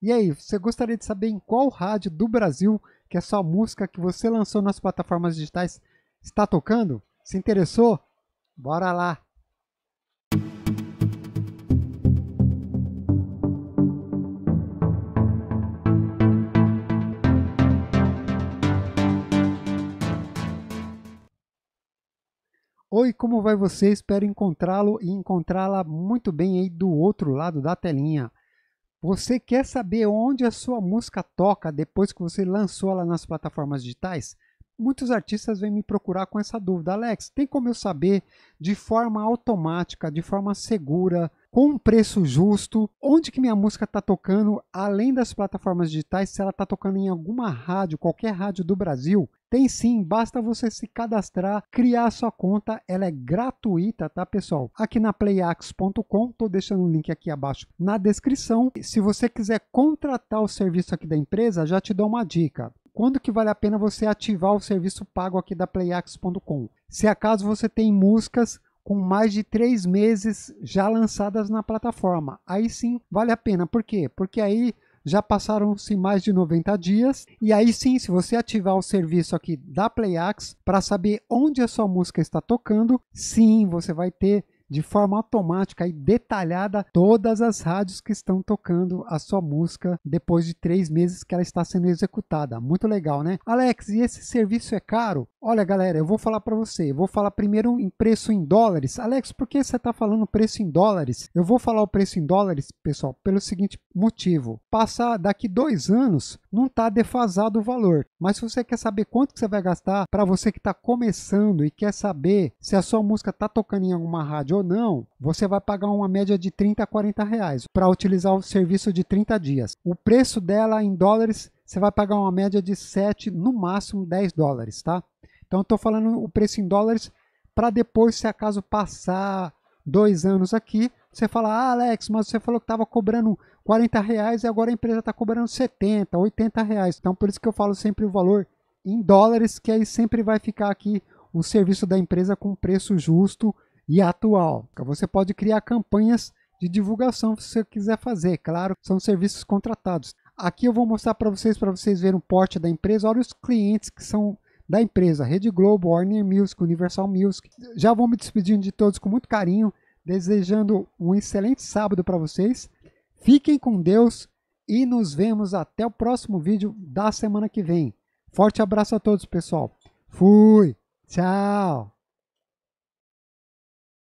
E aí, você gostaria de saber em qual rádio do Brasil que a sua música que você lançou nas plataformas digitais está tocando? Se interessou? Bora lá! Oi, como vai você? Espero encontrá-lo e encontrá-la muito bem aí do outro lado da telinha. Você quer saber onde a sua música toca depois que você lançou ela nas plataformas digitais? Muitos artistas vêm me procurar com essa dúvida. Alex, tem como eu saber de forma automática, de forma segura, com um preço justo, onde que minha música está tocando, além das plataformas digitais, se ela está tocando em alguma rádio, qualquer rádio do Brasil, tem sim, basta você se cadastrar, criar sua conta, ela é gratuita, tá pessoal? Aqui na playax.com, tô deixando o um link aqui abaixo na descrição. Se você quiser contratar o serviço aqui da empresa, já te dou uma dica. Quando que vale a pena você ativar o serviço pago aqui da playax.com? Se acaso você tem músicas com mais de três meses já lançadas na plataforma. Aí sim vale a pena. Por quê? Porque aí já passaram-se mais de 90 dias. E aí sim, se você ativar o serviço aqui da Playax para saber onde a sua música está tocando, sim, você vai ter de forma automática e detalhada todas as rádios que estão tocando a sua música depois de três meses que ela está sendo executada. Muito legal, né? Alex, e esse serviço é caro? Olha, galera, eu vou falar para você. Eu vou falar primeiro em preço em dólares. Alex, por que você está falando preço em dólares? Eu vou falar o preço em dólares, pessoal, pelo seguinte motivo: passar daqui dois anos não está defasado o valor. Mas se você quer saber quanto que você vai gastar para você que está começando e quer saber se a sua música está tocando em alguma rádio ou não, você vai pagar uma média de 30 a 40 reais para utilizar o serviço de 30 dias. O preço dela em dólares você vai pagar uma média de 7, no máximo 10 dólares, tá? Então, estou falando o preço em dólares para depois, se acaso passar dois anos aqui, você fala, ah, Alex, mas você falou que estava cobrando 40 reais e agora a empresa está cobrando 70, 80 reais. Então, por isso que eu falo sempre o valor em dólares, que aí sempre vai ficar aqui o serviço da empresa com preço justo e atual. Então, você pode criar campanhas de divulgação se você quiser fazer, claro, são serviços contratados. Aqui eu vou mostrar para vocês, para vocês verem o porte da empresa. Olha os clientes que são da empresa Rede Globo, Warner Music, Universal Music. Já vou me despedindo de todos com muito carinho, desejando um excelente sábado para vocês. Fiquem com Deus e nos vemos até o próximo vídeo da semana que vem. Forte abraço a todos, pessoal. Fui! Tchau!